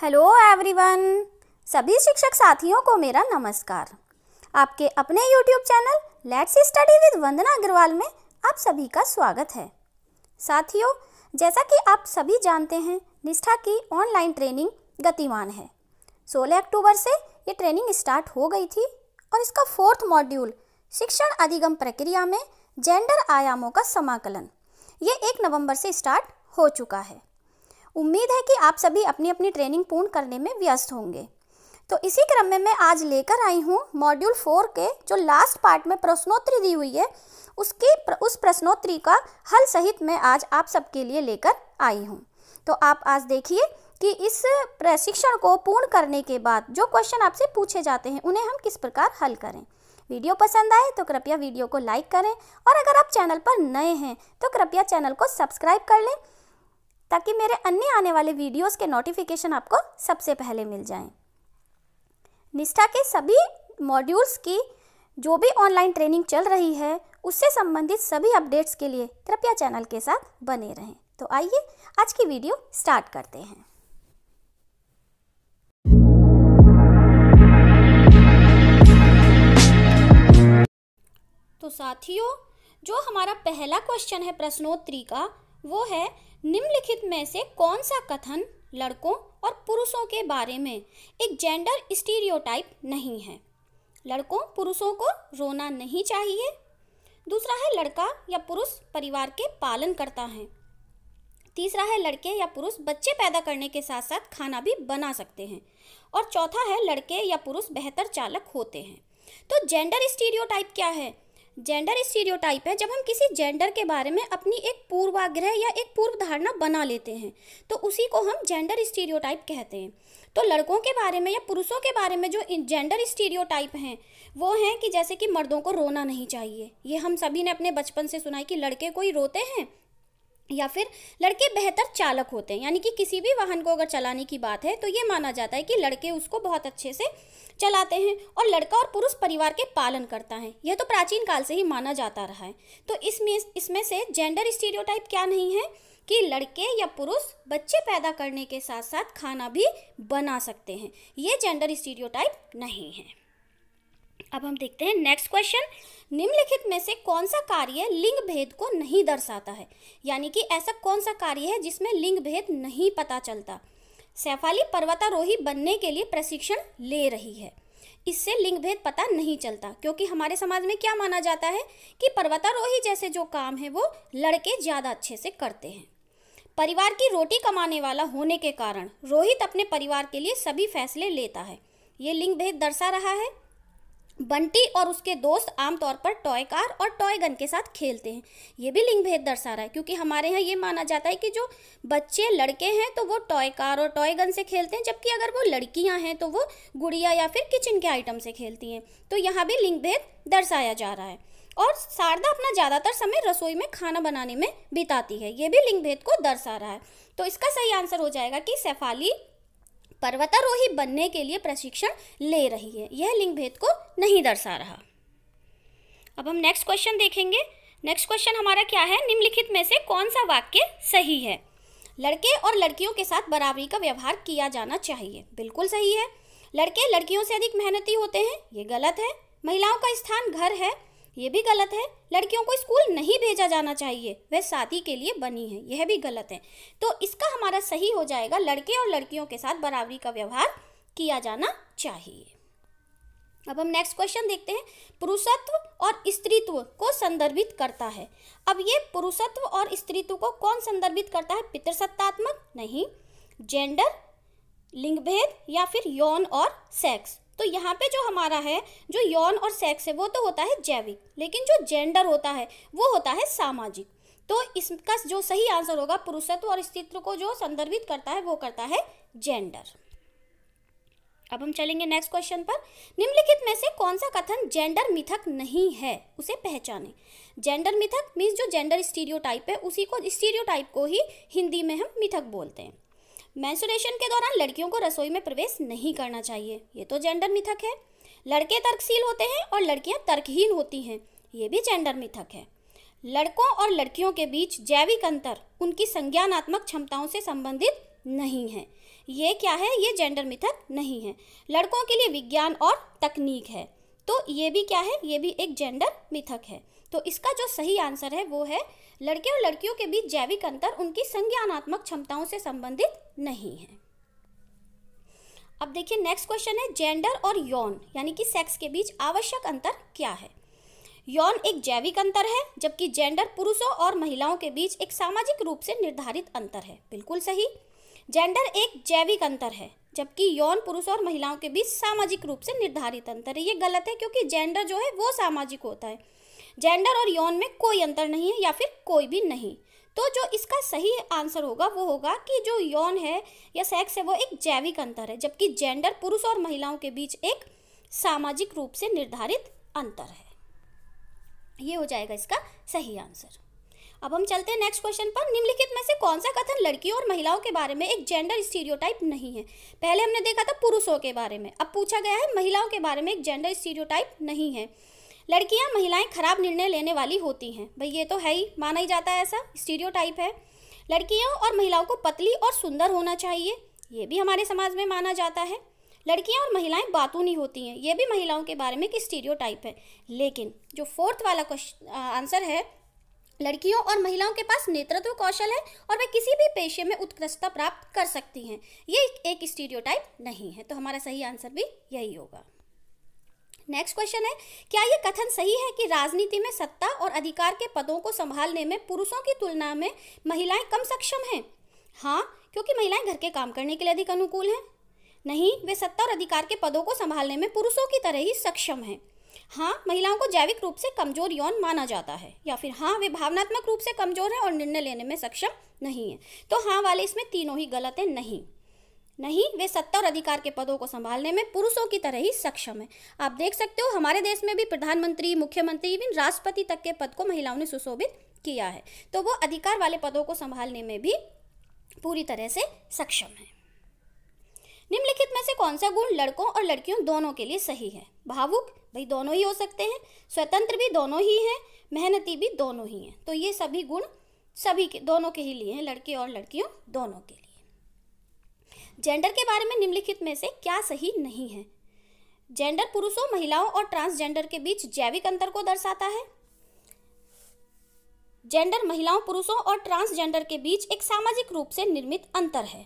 Hello everyone सभी शिक्षक साथियों को मेरा नमस्कार आपके अपने YouTube channel let's study with Vandana Agarwal में आप सभी का स्वागत है साथियों जैसा कि आप सभी जानते हैं निष्ठा की ऑनलाइन ट्रेनिंग गतिमान है 16 अक्टूबर से ये ट्रेनिंग स्टार्ट हो गई थी और इसका फोर्थ मॉड्यूल शिक्षण अधिगम प्रक्रिया में जेंडर आयामों का समाकलन ये एक नवम्बर से स्टार्ट हो चुका है उम्मीद है कि आप सभी अपनी अपनी ट्रेनिंग पूर्ण करने में व्यस्त होंगे तो इसी क्रम में मैं आज लेकर आई हूँ मॉड्यूल फोर के जो लास्ट पार्ट में प्रश्नोत्तरी दी हुई है उसकी प्र, उस प्रश्नोत्तरी का हल सहित मैं आज आप सबके लिए लेकर आई हूँ तो आप आज देखिए कि इस प्रशिक्षण को पूर्ण करने के बाद जो क्वेश्चन आपसे पूछे जाते हैं उन्हें हम किस प्रकार हल करें वीडियो पसंद आए तो कृपया वीडियो को लाइक करें और अगर आप चैनल पर नए हैं तो कृपया चैनल को सब्सक्राइब कर लें ताकि मेरे अन्य आने वाले वीडियोस के नोटिफिकेशन आपको सबसे पहले मिल जाएं। निष्ठा के सभी मॉड्यूल्स की जो भी ऑनलाइन ट्रेनिंग चल रही है उससे संबंधित सभी अपडेट्स के लिए कृपया चैनल के साथ बने रहें तो आइए आज की वीडियो स्टार्ट करते हैं तो साथियों जो हमारा पहला क्वेश्चन है प्रश्नोत्तरी का वो है निम्नलिखित में से कौन सा कथन लड़कों और पुरुषों के बारे में एक जेंडर स्टीरियोटाइप नहीं है लड़कों पुरुषों को रोना नहीं चाहिए दूसरा है लड़का या पुरुष परिवार के पालन करता है तीसरा है लड़के या पुरुष बच्चे पैदा करने के साथ साथ खाना भी बना सकते हैं और चौथा है लड़के या पुरुष बेहतर चालक होते हैं तो जेंडर स्टीरियोटाइप क्या है जेंडर स्टीरियोटाइप है जब हम किसी जेंडर के बारे में अपनी एक पूर्वाग्रह या एक पूर्व धारणा बना लेते हैं तो उसी को हम जेंडर स्टीरियोटाइप कहते हैं तो लड़कों के बारे में या पुरुषों के बारे में जो जेंडर स्टीरियोटाइप हैं वो हैं कि जैसे कि मर्दों को रोना नहीं चाहिए ये हम सभी ने अपने बचपन से सुना है कि लड़के कोई रोते हैं या फिर लड़के बेहतर चालक होते हैं यानी कि किसी भी वाहन को अगर चलाने की बात है तो ये माना जाता है कि लड़के उसको बहुत अच्छे से चलाते हैं और लड़का और पुरुष परिवार के पालन करता है यह तो प्राचीन काल से ही माना जाता रहा है तो इसमें इसमें से जेंडर स्टीरियोटाइप क्या नहीं है कि लड़के या पुरुष बच्चे पैदा करने के साथ साथ खाना भी बना सकते हैं ये जेंडर स्टीरियोटाइप नहीं है अब हम देखते हैं नेक्स्ट क्वेश्चन निम्नलिखित में से कौन सा कार्य लिंग भेद को नहीं दर्शाता है यानी कि ऐसा कौन सा कार्य है जिसमें लिंग भेद नहीं पता चलता सैफाली पर्वतारोही बनने के लिए प्रशिक्षण ले रही है इससे लिंग भेद पता नहीं चलता क्योंकि हमारे समाज में क्या माना जाता है कि पर्वतारोही जैसे जो काम है वो लड़के ज़्यादा अच्छे से करते हैं परिवार की रोटी कमाने वाला होने के कारण रोहित अपने परिवार के लिए सभी फैसले लेता है ये लिंग भेद दर्शा रहा है बंटी और उसके दोस्त आमतौर पर टॉय कार और टॉय गन के साथ खेलते हैं ये भी लिंग भेद दर्शा रहा है क्योंकि हमारे यहाँ ये माना जाता है कि जो बच्चे लड़के हैं तो वो टॉय कार और टॉय गन से खेलते हैं जबकि अगर वो लड़कियाँ हैं तो वो गुड़िया या फिर किचन के आइटम से खेलती हैं तो यहाँ भी लिंग भेद दर्शाया जा रहा है और शारदा अपना ज़्यादातर समय रसोई में खाना बनाने में बिताती है ये भी लिंग भेद को दर्शा रहा है तो इसका सही आंसर हो जाएगा कि सैफाली पर्वतारोही बनने के लिए प्रशिक्षण ले रही है यह लिंग भेद को नहीं दर्शा रहा अब हम नेक्स्ट क्वेश्चन देखेंगे नेक्स्ट क्वेश्चन हमारा क्या है निम्नलिखित में से कौन सा वाक्य सही है लड़के और लड़कियों के साथ बराबरी का व्यवहार किया जाना चाहिए बिल्कुल सही है लड़के लड़कियों से अधिक मेहनती होते हैं ये गलत है महिलाओं का स्थान घर है ये भी गलत है लड़कियों को स्कूल नहीं भेजा जाना चाहिए वह साथी के लिए बनी है यह भी गलत है तो इसका हमारा सही हो जाएगा लड़के और लड़कियों के साथ बराबरी का व्यवहार किया जाना चाहिए अब हम नेक्स्ट क्वेश्चन देखते हैं पुरुषत्व और स्त्रीत्व को संदर्भित करता है अब ये पुरुषत्व और स्त्रीत्व को कौन संदर्भित करता है पितृसत्तात्मक नहीं जेंडर लिंगभेद या फिर यौन और सेक्स तो यहाँ पे जो हमारा है जो यौन और सेक्स है वो तो होता है जैविक लेकिन जो जेंडर होता है वो होता है सामाजिक तो इसका जो सही आंसर होगा पुरुषत्व और स्त्रीत्व को जो संदर्भित करता है वो करता है जेंडर अब हम चलेंगे नेक्स्ट क्वेश्चन पर निम्नलिखित में से कौन सा कथन जेंडर मिथक नहीं है उसे पहचाने जेंडर मिथक मीन्स जो जेंडर स्टीरियोटाइप है उसी को स्टीरियोटाइप को ही हिंदी में हम मिथक बोलते हैं मैंसुरेशन के दौरान लड़कियों को रसोई में प्रवेश नहीं करना चाहिए ये तो जेंडर मिथक है लड़के तर्कशील होते हैं और लड़कियां तर्कहीन होती हैं ये भी जेंडर मिथक है लड़कों और लड़कियों के बीच जैविक अंतर उनकी संज्ञानात्मक क्षमताओं से संबंधित नहीं है ये क्या है ये जेंडर मिथक नहीं है लड़कों के लिए विज्ञान और तकनीक है तो ये भी क्या है ये भी एक जेंडर मिथक है तो इसका जो सही आंसर है वो है लड़के और लड़कियों के बीच जैविक अंतर उनकी संज्ञानात्मक क्षमताओं से संबंधित नहीं है अब देखिए नेक्स्ट क्वेश्चन है जेंडर और यौन यानी कि सेक्स के बीच आवश्यक अंतर क्या है यौन एक जैविक अंतर है जबकि जेंडर पुरुषों और महिलाओं के बीच एक सामाजिक रूप से निर्धारित अंतर है बिल्कुल सही जेंडर एक जैविक अंतर है जबकि यौन पुरुषों और महिलाओं के बीच सामाजिक रूप से निर्धारित अंतर है ये गलत है क्योंकि जेंडर जो है वो सामाजिक होता है जेंडर और यौन में कोई अंतर नहीं है या फिर कोई भी नहीं तो जो इसका सही आंसर होगा वो होगा कि जो यौन है या सेक्स है वो एक जैविक अंतर है जबकि जेंडर पुरुष और महिलाओं के बीच एक सामाजिक रूप से निर्धारित अंतर है ये हो जाएगा इसका सही आंसर अब हम चलते हैं नेक्स्ट क्वेश्चन पर निम्नलिखित में से कौन सा कथन लड़कियों और महिलाओं के बारे में एक जेंडर स्टीरियोटाइप नहीं है पहले हमने देखा था पुरुषों के बारे में अब पूछा गया है महिलाओं के बारे में एक जेंडर स्टीरियोटाइप नहीं है लड़कियां महिलाएं खराब निर्णय लेने वाली होती हैं भाई ये तो है ही माना ही जाता है ऐसा स्टीरियो है लड़कियों और महिलाओं को पतली और सुंदर होना चाहिए ये भी हमारे समाज में माना जाता है लड़कियां और महिलाएं बातूनी होती हैं ये भी महिलाओं के बारे में एक स्टीरियो है लेकिन जो फोर्थ वाला आंसर है लड़कियों और महिलाओं के पास नेतृत्व कौशल है और वे किसी भी पेशे में उत्कृष्टता प्राप्त कर सकती हैं ये एक स्टीरियो नहीं है तो हमारा सही आंसर भी यही होगा नेक्स्ट क्वेश्चन है क्या ये कथन सही है कि राजनीति में सत्ता और अधिकार के पदों को संभालने में पुरुषों की तुलना में महिलाएं कम सक्षम हैं हाँ क्योंकि महिलाएं घर के काम करने के लिए अधिक अनुकूल हैं नहीं वे सत्ता और अधिकार के पदों को संभालने में पुरुषों की तरह ही सक्षम हैं हाँ महिलाओं को जैविक रूप से कमजोर यौन माना जाता है या फिर हाँ वे भावनात्मक रूप से कमजोर हैं और निर्णय लेने में सक्षम नहीं है तो हाँ वाले इसमें तीनों ही गलत हैं नहीं नहीं वे सत्ता और अधिकार के पदों को संभालने में पुरुषों की तरह ही सक्षम है आप देख सकते हो हमारे देश में भी प्रधानमंत्री मुख्यमंत्री इवन राष्ट्रपति तक के पद को महिलाओं ने सुशोभित किया है तो वो अधिकार वाले पदों को संभालने में भी पूरी तरह से सक्षम है निम्नलिखित में से कौन सा गुण लड़कों और लड़कियों दोनों के लिए सही है भावुक भाई दोनों ही हो सकते हैं स्वतंत्र भी दोनों ही हैं मेहनती भी दोनों ही हैं तो ये सभी गुण सभी के दोनों के ही लिए हैं लड़के और लड़कियों दोनों के लिए जेंडर के बारे में निम्नलिखित में से क्या सही नहीं है जेंडर पुरुषों महिलाओं और ट्रांसजेंडर के बीच जैविक अंतर को दर्शाता है जेंडर महिलाओं पुरुषों और ट्रांसजेंडर के बीच एक सामाजिक रूप से निर्मित अंतर है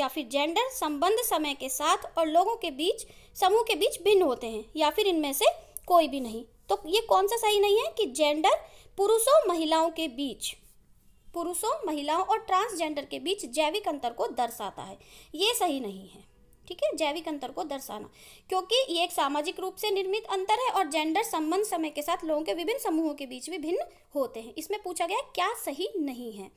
या फिर जेंडर संबंध समय के साथ और लोगों के बीच समूह के बीच भिन्न होते हैं या फिर इनमें से कोई भी नहीं तो ये कौन सा सही नहीं है कि जेंडर पुरुषों महिलाओं के बीच पुरुषों महिलाओं और ट्रांसजेंडर के बीच जैविक अंतर को दर्शाता है ये सही नहीं है ठीक है जैविक अंतर को दर्शाना क्योंकि ये एक सामाजिक रूप से निर्मित अंतर है और जेंडर संबंध समय के साथ लोगों के विभिन्न समूहों के बीच भी भिन्न होते हैं इसमें पूछा गया क्या सही नहीं है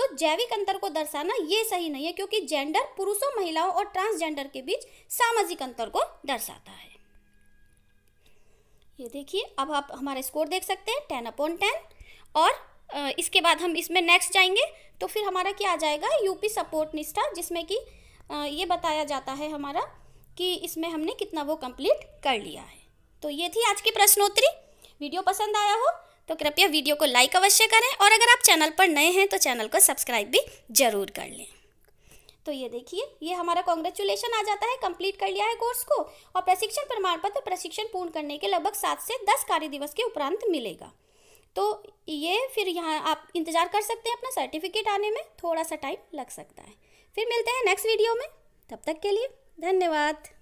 तो जैविक अंतर को दर्शाना ये सही नहीं है क्योंकि जेंडर पुरुषों महिलाओं और ट्रांसजेंडर के बीच सामाजिक अंतर को दर्शाता है ये देखिए अब आप हमारा स्कोर देख सकते हैं टेन अपॉन टेन और इसके बाद हम इसमें नेक्स्ट जाएंगे तो फिर हमारा क्या आ जाएगा यूपी सपोर्ट निष्ठा जिसमें कि ये बताया जाता है हमारा कि इसमें हमने कितना वो कंप्लीट कर लिया है तो ये थी आज की प्रश्नोत्तरी वीडियो पसंद आया हो तो कृपया वीडियो को लाइक अवश्य करें और अगर आप चैनल पर नए हैं तो चैनल को सब्सक्राइब भी जरूर कर लें तो ये देखिए ये हमारा कॉन्ग्रेचुलेशन आ जाता है कंप्लीट कर लिया है कोर्स को और प्रशिक्षण प्रमाण पत्र प्रशिक्षण पूर्ण करने के लगभग सात से दस कार्य दिवस के उपरांत मिलेगा तो ये फिर यहाँ आप इंतज़ार कर सकते हैं अपना सर्टिफिकेट आने में थोड़ा सा टाइम लग सकता है फिर मिलते हैं नेक्स्ट वीडियो में तब तक के लिए धन्यवाद